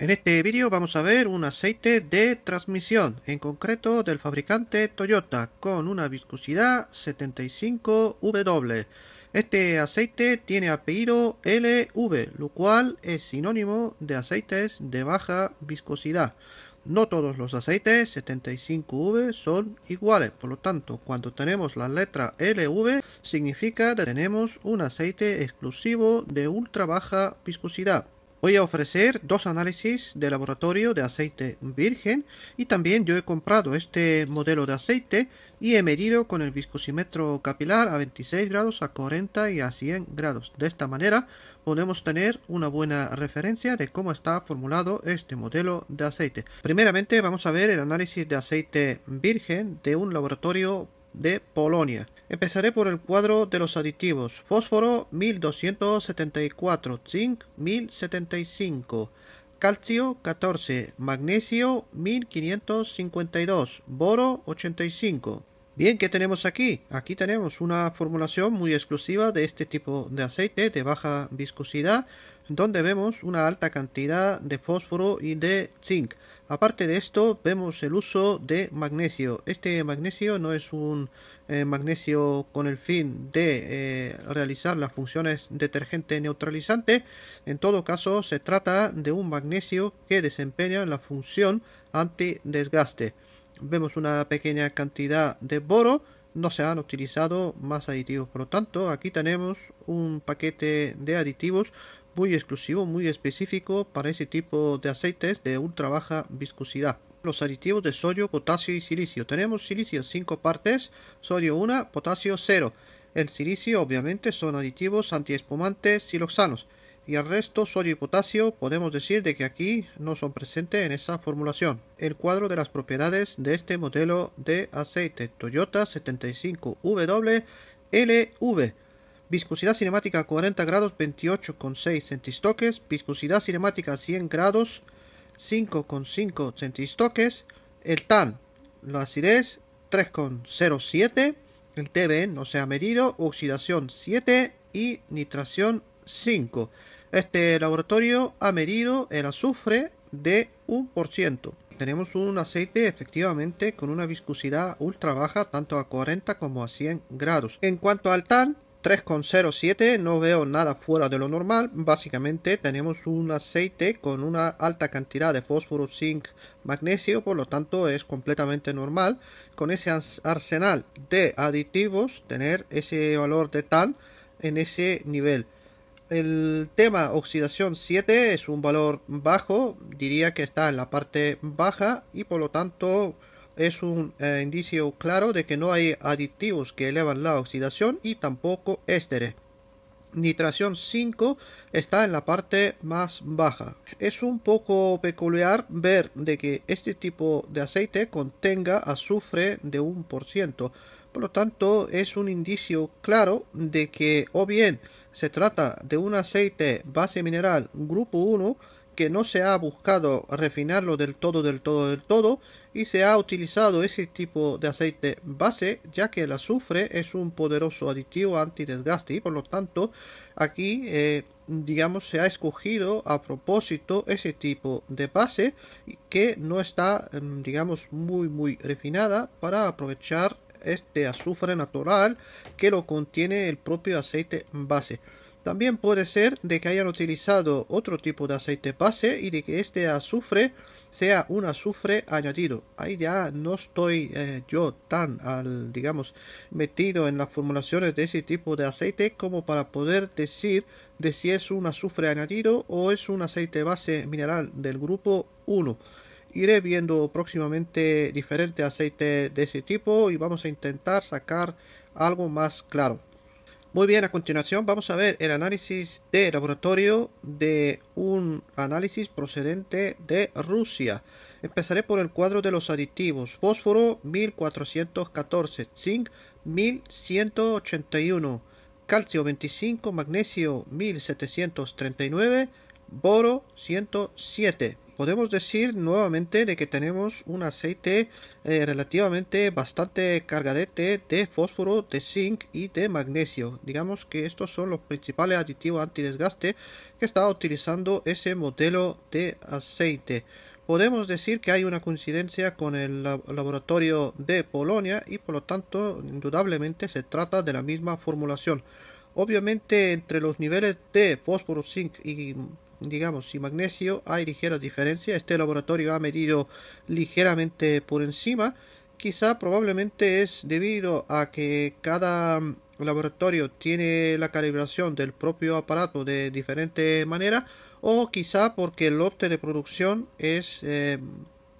En este vídeo vamos a ver un aceite de transmisión, en concreto del fabricante Toyota, con una viscosidad 75W. Este aceite tiene apellido LV, lo cual es sinónimo de aceites de baja viscosidad. No todos los aceites 75V son iguales, por lo tanto, cuando tenemos la letra LV, significa que tenemos un aceite exclusivo de ultra baja viscosidad. Voy a ofrecer dos análisis de laboratorio de aceite virgen y también yo he comprado este modelo de aceite y he medido con el viscosimetro capilar a 26 grados, a 40 y a 100 grados. De esta manera podemos tener una buena referencia de cómo está formulado este modelo de aceite. Primeramente vamos a ver el análisis de aceite virgen de un laboratorio de Polonia. Empezaré por el cuadro de los aditivos. Fósforo 1274, zinc 1075, calcio 14, magnesio 1552, boro 85. Bien, ¿qué tenemos aquí? Aquí tenemos una formulación muy exclusiva de este tipo de aceite de baja viscosidad, donde vemos una alta cantidad de fósforo y de zinc. Aparte de esto, vemos el uso de magnesio. Este magnesio no es un eh, magnesio con el fin de eh, realizar las funciones detergente neutralizante. En todo caso, se trata de un magnesio que desempeña la función desgaste Vemos una pequeña cantidad de boro. No se han utilizado más aditivos. Por lo tanto, aquí tenemos un paquete de aditivos muy exclusivo, muy específico para ese tipo de aceites de ultra baja viscosidad. Los aditivos de sodio, potasio y silicio. Tenemos silicio 5 partes, sodio 1, potasio 0. El silicio obviamente son aditivos antiespumantes y Y el resto, sodio y potasio, podemos decir de que aquí no son presentes en esa formulación. El cuadro de las propiedades de este modelo de aceite Toyota 75W LV viscosidad cinemática 40 grados 28,6 centistoques, viscosidad cinemática 100 grados 5,5 centistoques, el TAN, la acidez 3,07, el TBN no se ha medido, oxidación 7 y nitración 5. Este laboratorio ha medido el azufre de 1%. Tenemos un aceite efectivamente con una viscosidad ultra baja tanto a 40 como a 100 grados. En cuanto al TAN, 3,07 no veo nada fuera de lo normal básicamente tenemos un aceite con una alta cantidad de fósforo zinc magnesio por lo tanto es completamente normal con ese arsenal de aditivos tener ese valor de tan en ese nivel el tema oxidación 7 es un valor bajo diría que está en la parte baja y por lo tanto es un eh, indicio claro de que no hay aditivos que elevan la oxidación y tampoco ésteres. Nitración 5 está en la parte más baja. Es un poco peculiar ver de que este tipo de aceite contenga azufre de 1%. Por lo tanto, es un indicio claro de que o bien se trata de un aceite base mineral grupo 1 que no se ha buscado refinarlo del todo, del todo, del todo, y se ha utilizado ese tipo de aceite base ya que el azufre es un poderoso aditivo antidesgaste y por lo tanto aquí eh, digamos se ha escogido a propósito ese tipo de base que no está em, digamos muy muy refinada para aprovechar este azufre natural que lo contiene el propio aceite base también puede ser de que hayan utilizado otro tipo de aceite base y de que este azufre sea un azufre añadido. Ahí ya no estoy eh, yo tan, digamos, metido en las formulaciones de ese tipo de aceite como para poder decir de si es un azufre añadido o es un aceite base mineral del grupo 1 iré viendo próximamente diferentes aceites de ese tipo y vamos a intentar sacar algo más claro. Muy bien, a continuación vamos a ver el análisis de laboratorio de un análisis procedente de Rusia. Empezaré por el cuadro de los aditivos. Fósforo 1414, zinc 1181, calcio 25, magnesio 1739, boro 107 podemos decir nuevamente de que tenemos un aceite eh, relativamente bastante cargadete de fósforo, de zinc y de magnesio. Digamos que estos son los principales aditivos antidesgaste que está utilizando ese modelo de aceite. Podemos decir que hay una coincidencia con el laboratorio de Polonia y por lo tanto indudablemente se trata de la misma formulación. Obviamente entre los niveles de fósforo, zinc y digamos, si magnesio hay ligeras diferencias, este laboratorio ha medido ligeramente por encima, quizá probablemente es debido a que cada mm, laboratorio tiene la calibración del propio aparato de diferente manera o quizá porque el lote de producción es eh,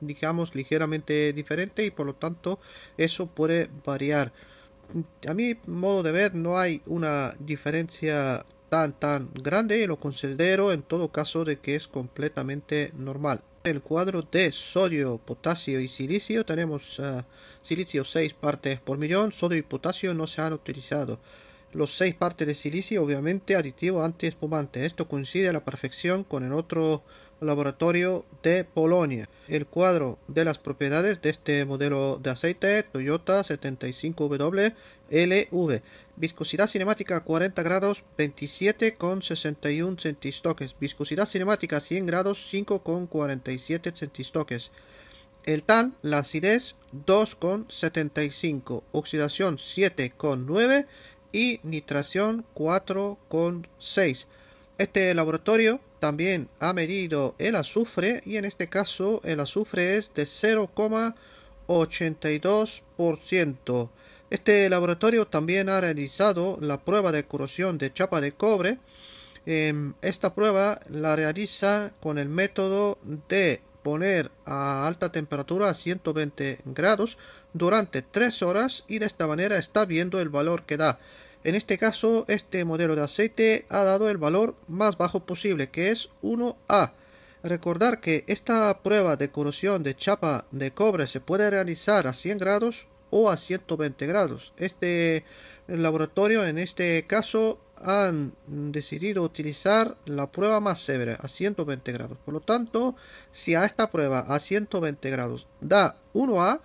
digamos ligeramente diferente y por lo tanto eso puede variar a mi modo de ver no hay una diferencia tan tan grande lo considero en todo caso de que es completamente normal. el cuadro de sodio, potasio y silicio tenemos ah, silicio 6 partes por millón, sodio y potasio no se han utilizado. Los seis partes de silicio obviamente aditivo antiespumante, esto coincide a la perfección con el otro laboratorio de Polonia. El cuadro de las propiedades de este modelo de aceite Toyota 75W LV. Viscosidad cinemática 40 grados 27,61 centistoques. Viscosidad cinemática 100 grados 5,47 centistoques. El TAN, la acidez 2,75. Oxidación 7,9 y nitración 4,6. Este laboratorio también ha medido el azufre y en este caso el azufre es de 0,82%. Este laboratorio también ha realizado la prueba de corrosión de chapa de cobre. Em, esta prueba la realiza con el método de poner a alta temperatura a 120 grados durante 3 horas y de esta manera está viendo el valor que da. En este caso, este modelo de aceite ha dado el valor más bajo posible, que es 1A. Recordar que esta prueba de corrosión de chapa de cobre se puede realizar a 100 grados o a 120 grados. Este laboratorio en este caso han decidido utilizar la prueba más severa a 120 grados. Por lo tanto, si a esta prueba a 120 grados da 1A,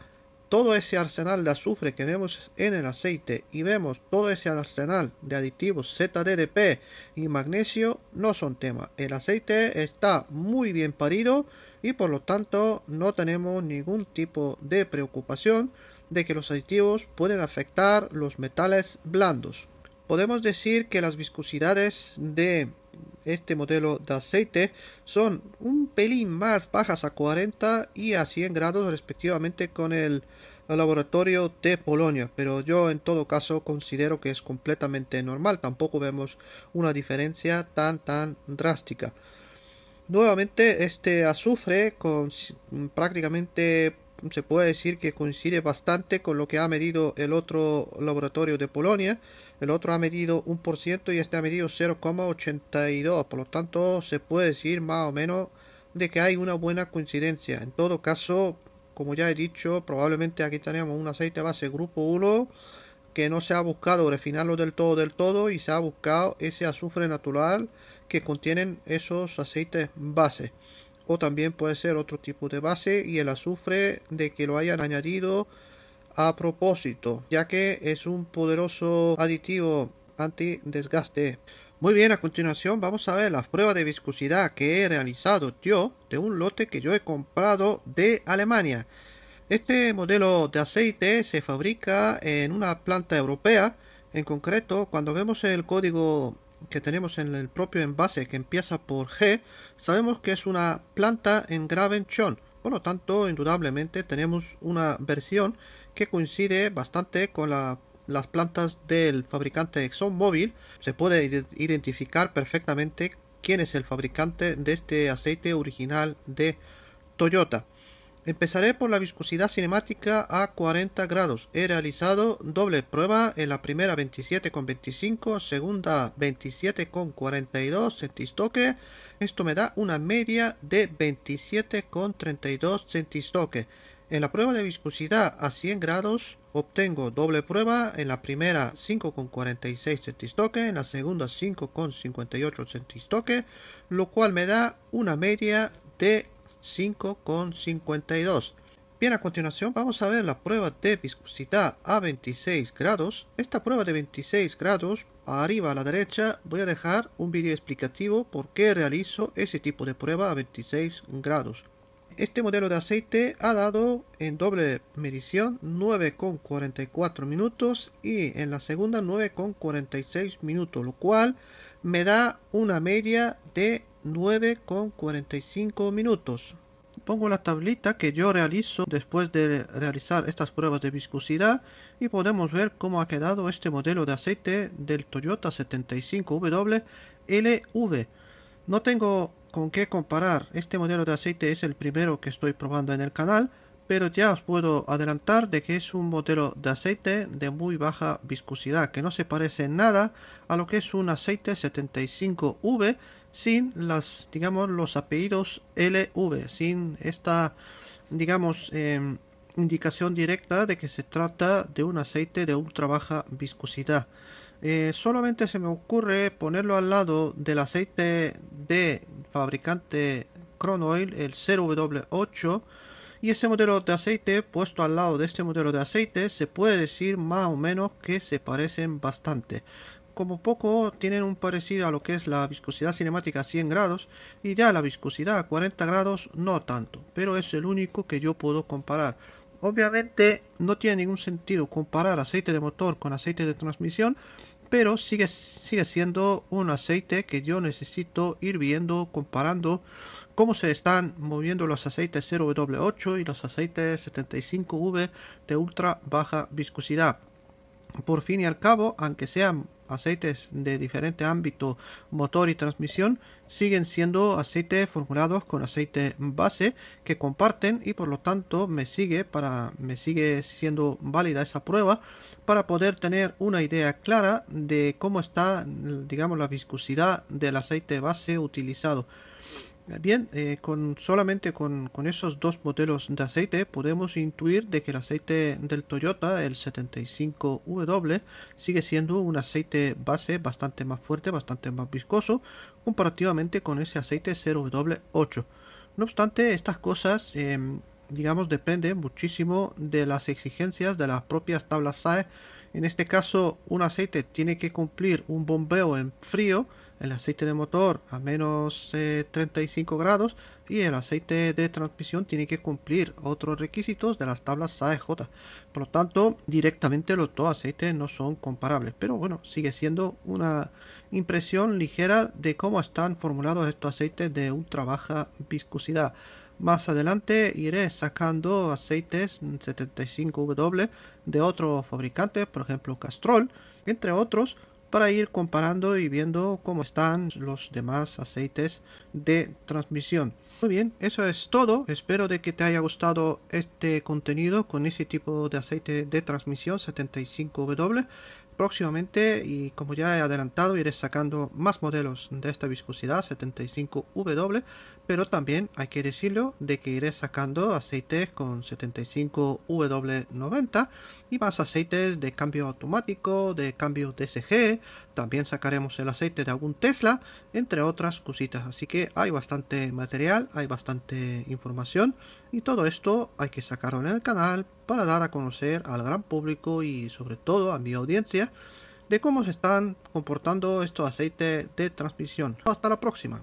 todo ese arsenal de azufre que vemos en el aceite y vemos todo ese arsenal de aditivos ZDDP y magnesio no son tema. El aceite está muy bien parido y por lo tanto no tenemos ningún tipo de preocupación de que los aditivos pueden afectar los metales blandos. Podemos decir que las viscosidades de este modelo de aceite son un pelín más bajas a 40 y a 100 grados respectivamente con el laboratorio de Polonia, pero yo en todo caso considero que es completamente normal, tampoco vemos una diferencia tan tan drástica. Nuevamente este azufre con, prácticamente se puede decir que coincide bastante con lo que ha medido el otro laboratorio de Polonia, el otro ha medido 1% y este ha medido 0,82. Por lo tanto, se puede decir más o menos de que hay una buena coincidencia. En todo caso, como ya he dicho, probablemente aquí tenemos un aceite base grupo 1 que no se ha buscado refinarlo del todo del todo y se ha buscado ese azufre natural que contienen esos aceites base o también puede ser otro tipo de base y el azufre de que lo hayan añadido a propósito, ya que es un poderoso aditivo anti desgaste, Muy bien, a continuación vamos a ver las pruebas de viscosidad que he realizado yo de un lote que yo he comprado de Alemania. Este modelo de aceite se fabrica en una planta europea. En concreto, cuando vemos el código que tenemos en el propio envase que empieza por G, sabemos que es una planta en Gravenchon. Por lo tanto, indudablemente tenemos una versión que coincide bastante con las plantas del fabricante ExxonMobil. Se puede identificar perfectamente quién es el fabricante de este aceite original de Toyota. Empezaré por la viscosidad cinemática a 40 grados. He realizado doble prueba en la primera 27,25, segunda 27,42 centistoque. Esto me da una media de 27,32 centistoque. En la prueba de viscosidad a 100 grados obtengo doble prueba, en la primera 5,46 centistoque, en la segunda 5,58 centistoque, lo cual me da una media de 5,52. Bien, a continuación vamos a ver la prueba de viscosidad a 26 grados. Esta prueba de 26 grados, arriba a la derecha, voy a dejar un vídeo explicativo por qué realizo ese tipo de prueba a 26 grados. Este modelo de aceite ha dado en doble medición 9,44 minutos y en la segunda 9,46 minutos, lo cual me da una media de 9,45 minutos. Pongo la tablita que yo realizo después de realizar estas pruebas de viscosidad y podemos ver cómo ha quedado este modelo de aceite del Toyota 75W LV. No tengo con qué comparar. Este modelo de aceite es el primero que estoy probando en el canal, pero ya os puedo adelantar de que es un modelo de aceite de muy baja viscosidad, que no se parece en nada a lo que es un aceite 75V sin las, digamos, los apellidos LV, sin esta, digamos, em, indicación directa de que se trata de un aceite de ultra baja viscosidad. Eh, solamente se me ocurre ponerlo al lado del aceite de fabricante Cronoil, el 0W8. Y este modelo de aceite puesto al lado de este modelo de aceite se puede decir más o menos que se parecen bastante. Como poco tienen un parecido a lo que es la viscosidad cinemática a 100 grados y ya la viscosidad a 40 grados no tanto, pero es el único que yo puedo comparar. Obviamente no tiene ningún sentido comparar aceite de motor con aceite de transmisión pero sigue, siendo un aceite que yo necesito ir viendo, comparando cómo se están moviendo los aceites 0W8 y los aceites 75V de ultra baja viscosidad. Por fin y al cabo, aunque sean aceites de diferente ámbito motor y transmisión, siguen siendo aceites formulados con aceite base que comparten y por lo tanto me sigue para me sigue siendo válida esa prueba para poder tener una idea clara de cómo está digamos la viscosidad del aceite base utilizado. Bien, eh, con, solamente con, esos dos modelos de aceite podemos intuir de que el aceite del Toyota, el 75W, sigue siendo un aceite base bastante más fuerte, bastante más viscoso, comparativamente con ese aceite 0W8. No obstante, estas cosas, em, digamos, dependen muchísimo de las exigencias de las propias tablas SAE en este caso, un aceite tiene que cumplir un bombeo en frío, el aceite de motor a menos 35 eh, grados y el aceite de transmisión tiene que cumplir otros requisitos de las tablas AEJ. Por lo tanto, directamente los dos aceites no son comparables, pero bueno, sigue siendo una impresión ligera de cómo están formulados estos aceites de ultra baja viscosidad. Más adelante iré sacando aceites 75W de otros fabricantes, por ejemplo Castrol, entre otros, para ir comparando y viendo cómo están los demás aceites de transmisión. Muy bien, eso es todo. Espero de que te haya gustado este contenido con ese tipo de aceite de transmisión 75W. Próximamente, y como ya he adelantado, iré sacando más modelos de esta viscosidad 75W pero también hay que decirlo de que iré sacando aceites con 75W90 y más aceites de cambio automático, de cambio DSG, también sacaremos el aceite de algún Tesla, entre otras cositas. Así que hay bastante material, hay bastante información y todo esto hay que sacarlo en el canal para dar a conocer al gran público y sobre todo a mi audiencia de cómo se están comportando estos aceites de transmisión. Hasta la próxima.